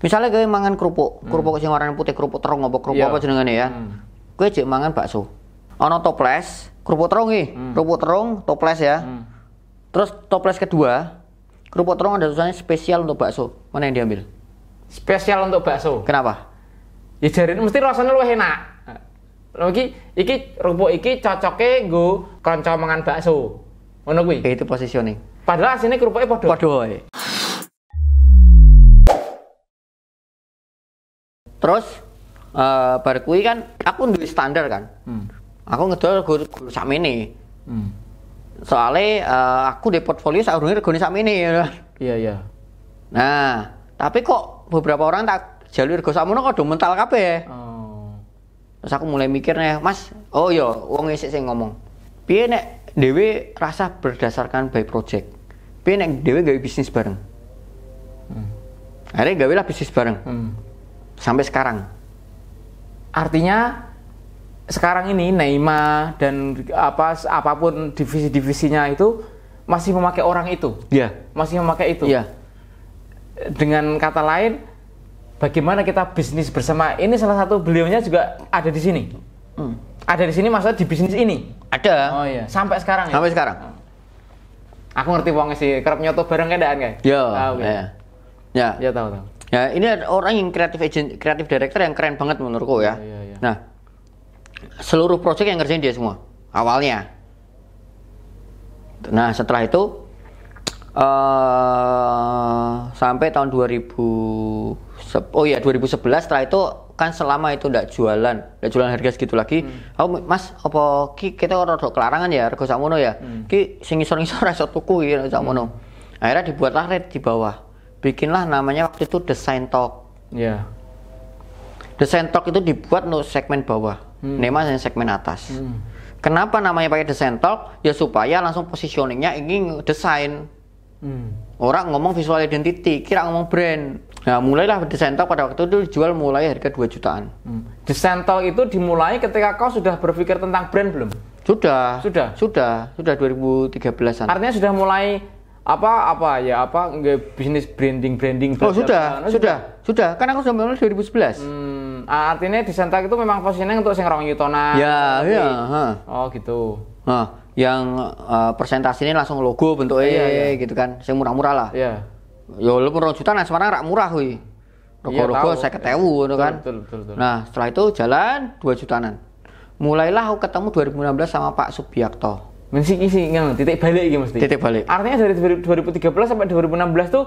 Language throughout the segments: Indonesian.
Misalnya gue mangan kerupuk, hmm. kerupuk hmm. sing warna putih, kerupuk terong apa kerupuk yeah. apa jenengane ya. Hmm. Kowe cek mangan bakso. ono toples, kerupuk terong nih hmm. kerupuk terong toples ya. Hmm. Terus toples kedua, kerupuk terong ada tulisannya spesial untuk bakso. Mana yang diambil? Spesial untuk bakso. Kenapa? Ya jari mesti rasanya lu enak. Lagi, iki kerupuk iki cocoknya gue kencang mangan bakso. mana gue? Itu positioning. Padahal sini kerupuknya podo. Podo. terus uh, eh, baru kan aku nulis standar kan hmm. aku ngedol guru, guru sama ini hmm. soalnya uh, eh, aku di portfolio saya urungnya regone sama ini ya kan? iya iya nah tapi kok beberapa orang tak jalur rego samun kok mental ya oh. terus aku mulai mikirnya mas oh iya uangnya ngisi sih ngomong piye nek dewe rasa berdasarkan by project piye nek dewe gawe bisnis bareng hmm. akhirnya gawe lah bisnis bareng hmm sampai sekarang. Artinya sekarang ini Neymar dan apa apapun divisi-divisinya itu masih memakai orang itu. Iya. Masih memakai itu. Iya. Dengan kata lain, bagaimana kita bisnis bersama? Ini salah satu beliaunya juga ada di sini. Hmm. Ada di sini maksudnya di bisnis ini. Ada. Oh iya. Sampai sekarang. Ya? Sampai sekarang. Aku ngerti uangnya sih, kerap nyoto bareng kan kayak. Iya. Ah, okay. Ya. Ya. Ya tahu tahu. Ya, ini orang yang kreatif agent, kreatif director yang keren banget menurutku ya. Iya, iya, iya. Nah, seluruh proyek yang ngerjain dia semua awalnya. Nah, setelah itu uh, sampai tahun 2000 oh ya 2011 setelah itu kan selama itu ndak jualan, ndak jualan harga segitu lagi. Hmm. oh, Mas, apa ki kita ora rodok kelarangan ya rego sakmono ya. Hmm. Ki sing ngisor-ngisor tuku ya sakmono. Hmm. Akhirnya dibuatlah rate di bawah bikinlah namanya waktu itu desain talk. Ya. Yeah. Desain talk itu dibuat untuk segmen bawah, hmm. nema yang segmen atas. Hmm. Kenapa namanya pakai desain talk? Ya supaya langsung positioningnya ingin desain. Hmm. Orang ngomong visual identity, kira ngomong brand. Nah, mulailah desain talk pada waktu itu dijual mulai harga 2 jutaan. Hmm. Desain talk itu dimulai ketika kau sudah berpikir tentang brand belum? Sudah. Sudah. Sudah, sudah 2013-an. Artinya sudah mulai apa apa ya apa enggak bisnis branding branding oh sudah, oh, sudah sudah kan aku sudah mulai 2011 hmm, ah, artinya di Santa itu memang posisinya untuk sing rong yutona ya, ya, ya oh gitu ha, yang uh, ini langsung logo bentuknya iya, iya. gitu kan sing murah-murah lah iya ya lu rong juta nah sekarang rak murah wih rokok ya, saya ketewu gitu kan betul, betul, betul. nah setelah itu jalan dua jutaan mulailah aku ketemu 2016 sama Pak Subiakto mensiki-siki ngono, titik balik gitu mesti. Titik balik. Artinya dari 2013 sampai 2016 tuh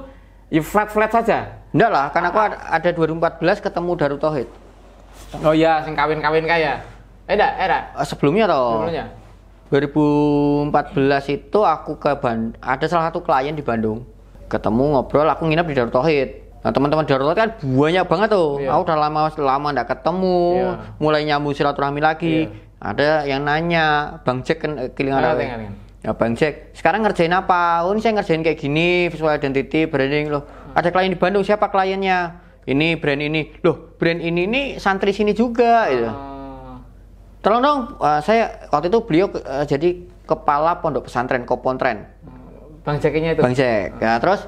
ya flat-flat saja. Enggak lah, karena aku ada 2014 ketemu Darut Tohid Oh iya, sing kawin-kawin kaya. Eh enggak, eh enggak. Eh, sebelumnya toh. Sebelumnya. 2014 itu aku ke Band ada salah satu klien di Bandung. Ketemu ngobrol, aku nginap di Darut Tohid Nah teman-teman Darut kan banyak banget tuh. Iya. Aku udah lama lama nggak ketemu, iya. mulai nyambung silaturahmi lagi. Iya ada yang nanya bang Jack kan, eh, kelingan oh, ya? ya bang Jack sekarang ngerjain apa oh, ini saya ngerjain kayak gini visual identity branding loh hmm. ada klien di Bandung siapa kliennya ini brand ini loh brand ini ini santri sini juga hmm. gitu. Ah. tolong dong uh, saya waktu itu beliau uh, jadi kepala pondok pesantren kopontren hmm. bang ceknya itu bang Jack hmm. ya, terus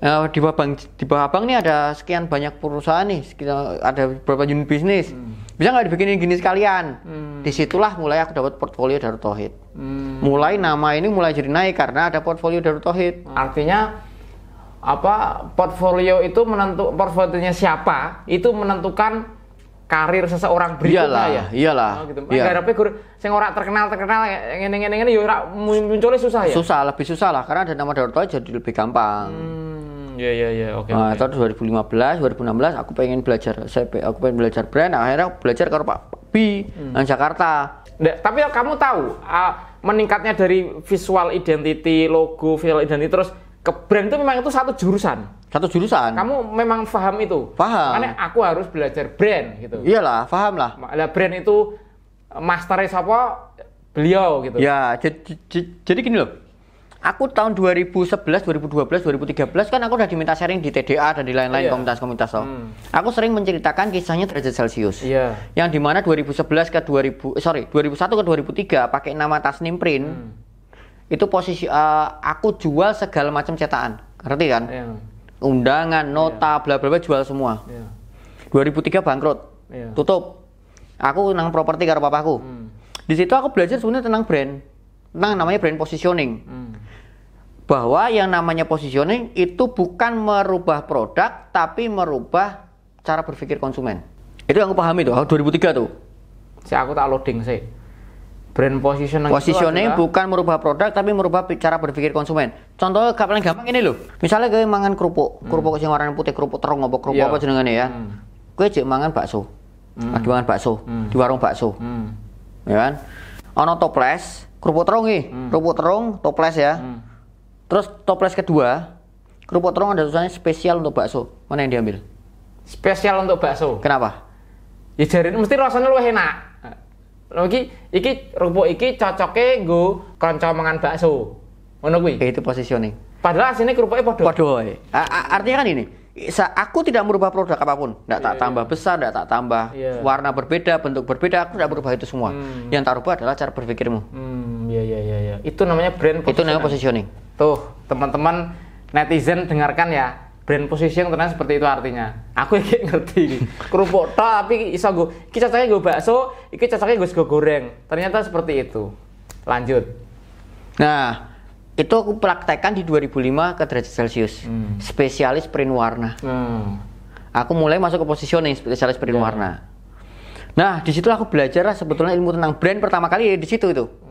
uh, di bawah bang di bawah abang ini ada sekian banyak perusahaan nih sekitar ada beberapa unit bisnis hmm bisa nggak dibikinin gini sekalian hmm. disitulah mulai aku dapat portfolio Darut Tauhid hmm. mulai nama ini mulai jadi naik karena ada portfolio Darut Tauhid hmm. artinya apa portfolio itu menentu portfolionya siapa itu menentukan karir seseorang berikutnya iyalah, ya iyalah oh, gitu. Iya. ada sing terkenal terkenal ini ini ini, ya munculnya susah ya susah lebih susah lah karena ada nama Darut Tauhid jadi lebih gampang hmm Iya iya iya oke. Okay, nah, okay. tahun 2015, 2016 aku pengen belajar saya aku pengen belajar brand akhirnya aku belajar ke Pak B hmm. Nang Jakarta. Nggak, tapi ya kamu tahu uh, meningkatnya dari visual identity, logo, visual identity terus ke brand itu memang itu satu jurusan. Satu jurusan. Kamu memang paham itu. Paham. Karena aku harus belajar brand gitu. Iyalah, paham lah. Lah brand itu masternya siapa? Beliau gitu. Ya, jadi gini loh aku tahun 2011, 2012, 2013 kan aku udah diminta sharing di TDA dan di lain-lain yeah. komunitas-komunitas Hmm. Aku sering menceritakan kisahnya derajat Celcius. Yeah. Yang dimana 2011 ke 2000 eh, sorry 2001 ke 2003 pakai nama Tasnim Print hmm. itu posisi uh, aku jual segala macam cetakan, ngerti kan? Yeah. Undangan, iya. nota, yeah. bla bla bla jual semua. Yeah. 2003 bangkrut, yeah. tutup. Aku nang properti karo papaku. Hmm. Di situ aku belajar sebenarnya tentang brand, tentang namanya brand positioning. Hmm bahwa yang namanya positioning itu bukan merubah produk tapi merubah cara berpikir konsumen. Itu yang aku pahami tuh 2003 tuh. Si aku tak loading sih. Brand positioning Positioning itu bukan merubah produk tapi merubah cara berpikir konsumen. Contoh paling gampang ini loh. Misalnya gue mangan kerupuk, hmm. kerupuk hmm. warna putih, kerupuk terong apa kerupuk yeah. apa jenengane ya. Hmm. Gue cek mangan bakso. Hmm. Lagi mangan bakso hmm. di warung bakso. Hmm. Ya kan? Ono toples, kerupuk terong nih hmm. kerupuk terong, toples ya. Hmm Terus toples kedua, kerupuk terong ada tulisannya spesial untuk bakso. Mana yang diambil? Spesial untuk bakso. Kenapa? Ya jarin mesti rasanya lebih enak. Lagi, iki kerupuk iki cocoknya gue kanca mangan bakso. mana kuwi. Itu positioning. Padahal aslinya kerupuknya podo. Podo. Artinya kan ini, Sa aku tidak merubah produk apapun, tidak yeah, iya, iya. tak tambah besar, tidak tak tambah yeah. warna berbeda, bentuk berbeda, aku tidak merubah itu semua. Hmm. Yang tak rubah adalah cara berpikirmu. Hmm, ya, ya, ya, ya. Itu namanya brand. Itu namanya positioning. Tuh, teman-teman netizen dengarkan ya. Brand positioning ternyata seperti itu artinya. Aku iki ngerti ini Kerupuk toh tapi iso gue iki cocoknya gue bakso, ini cocoknya gue sego goreng. Ternyata seperti itu. Lanjut. Nah, itu aku praktekkan di 2005 ke derajat Celcius. Hmm. Spesialis print warna. Hmm. Aku mulai masuk ke positioning spesialis print yeah. warna. Ya. Nah, disitulah aku belajar lah sebetulnya ilmu tentang brand pertama kali ya di situ itu. Hmm